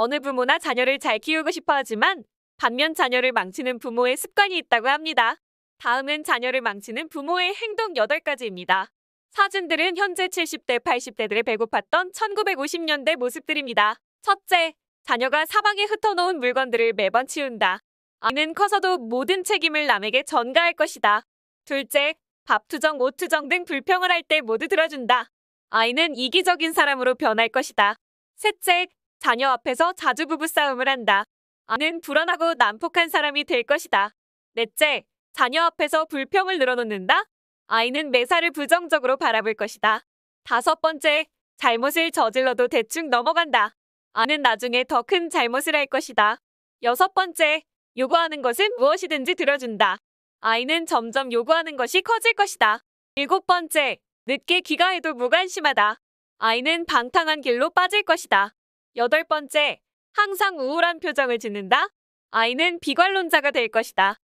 어느 부모나 자녀를 잘 키우고 싶어 하지만 반면 자녀를 망치는 부모의 습관이 있다고 합니다. 다음은 자녀를 망치는 부모의 행동 8가지입니다. 사진들은 현재 70대, 80대들의 배고팠던 1950년대 모습들입니다. 첫째, 자녀가 사방에 흩어놓은 물건들을 매번 치운다. 아이는 커서도 모든 책임을 남에게 전가할 것이다. 둘째, 밥 투정, 옷 투정 등 불평을 할 때 모두 들어준다. 아이는 이기적인 사람으로 변할 것이다. 셋째, 자녀 앞에서 자주 부부싸움을 한다. 아는 불안하고 난폭한 사람이 될 것이다. 넷째, 자녀 앞에서 불평을 늘어놓는다. 아이는 매사를 부정적으로 바라볼 것이다. 다섯 번째, 잘못을 저질러도 대충 넘어간다. 아는 나중에 더 큰 잘못을 할 것이다. 여섯 번째, 요구하는 것은 무엇이든지 들어준다. 아이는 점점 요구하는 것이 커질 것이다. 일곱 번째, 늦게 귀가해도 무관심하다. 아이는 방탕한 길로 빠질 것이다. 여덟 번째, 항상 우울한 표정을 짓는다. 아이는 비관론자가 될 것이다.